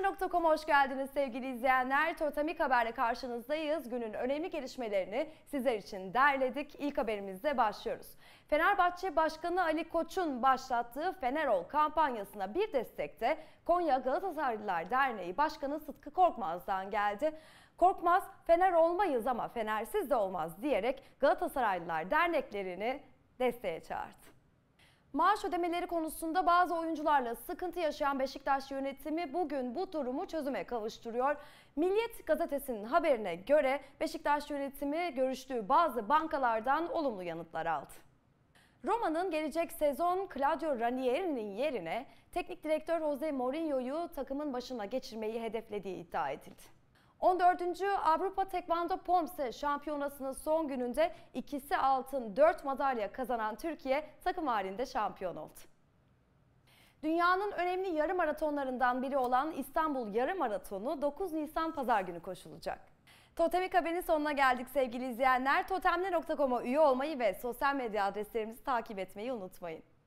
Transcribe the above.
Önemli.com'a hoş geldiniz sevgili izleyenler. Totemik Haber'le karşınızdayız. Günün önemli gelişmelerini sizler için derledik. İlk haberimizle başlıyoruz. Fenerbahçe Başkanı Ali Koç'un başlattığı Fenerol kampanyasına bir destekte de Konya Galatasaraylılar Derneği Başkanı Sıtkı Korkmaz'dan geldi. Korkmaz, Fener olmayız ama Fenersiz de olmaz diyerek Galatasaraylılar derneklerini desteğe çağırdı. Maaş ödemeleri konusunda bazı oyuncularla sıkıntı yaşayan Beşiktaş yönetimi bugün bu durumu çözüme kavuşturuyor. Milliyet gazetesinin haberine göre Beşiktaş yönetimi görüştüğü bazı bankalardan olumlu yanıtlar aldı. Roma'nın gelecek sezon Claudio Ranieri'nin yerine teknik direktör Jose Mourinho'yu takımın başına geçirmeyi hedeflediği iddia edildi. 14. Avrupa Tekvando Pomse şampiyonasının son gününde ikisi altın 4 madalya kazanan Türkiye takım halinde şampiyon oldu. Dünyanın önemli yarım maratonlarından biri olan İstanbul Yarım Maratonu 9 Nisan Pazar günü koşulacak. Totemik haberinin sonuna geldik sevgili izleyenler. Totemle.com'a üye olmayı ve sosyal medya adreslerimizi takip etmeyi unutmayın.